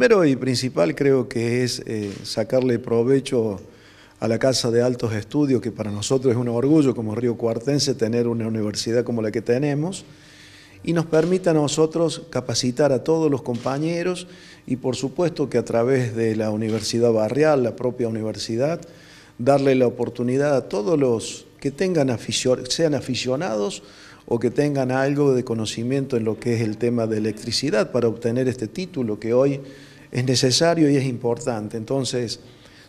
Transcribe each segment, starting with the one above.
primero y principal creo que es eh, sacarle provecho a la Casa de Altos Estudios, que para nosotros es un orgullo como Río Cuartense tener una universidad como la que tenemos, y nos permita a nosotros capacitar a todos los compañeros y por supuesto que a través de la Universidad Barrial, la propia universidad, darle la oportunidad a todos los que tengan sean aficionados o que tengan algo de conocimiento en lo que es el tema de electricidad para obtener este título que hoy es necesario y es importante. Entonces,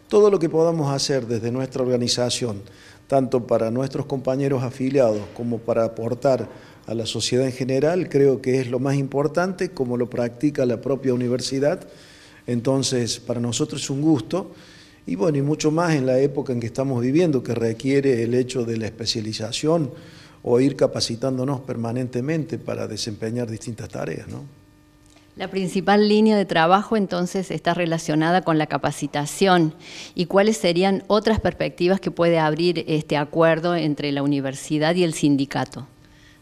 todo lo que podamos hacer desde nuestra organización, tanto para nuestros compañeros afiliados como para aportar a la sociedad en general, creo que es lo más importante, como lo practica la propia universidad. Entonces, para nosotros es un gusto y bueno, y mucho más en la época en que estamos viviendo, que requiere el hecho de la especialización o ir capacitándonos permanentemente para desempeñar distintas tareas, ¿no? La principal línea de trabajo entonces está relacionada con la capacitación y cuáles serían otras perspectivas que puede abrir este acuerdo entre la universidad y el sindicato.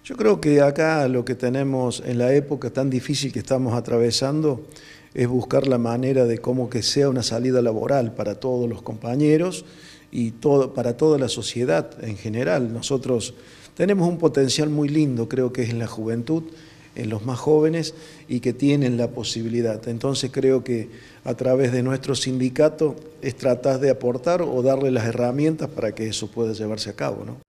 Yo creo que acá lo que tenemos en la época tan difícil que estamos atravesando es buscar la manera de cómo que sea una salida laboral para todos los compañeros y todo, para toda la sociedad en general. Nosotros tenemos un potencial muy lindo, creo que es en la juventud, en los más jóvenes y que tienen la posibilidad. Entonces creo que a través de nuestro sindicato es tratar de aportar o darle las herramientas para que eso pueda llevarse a cabo. ¿no?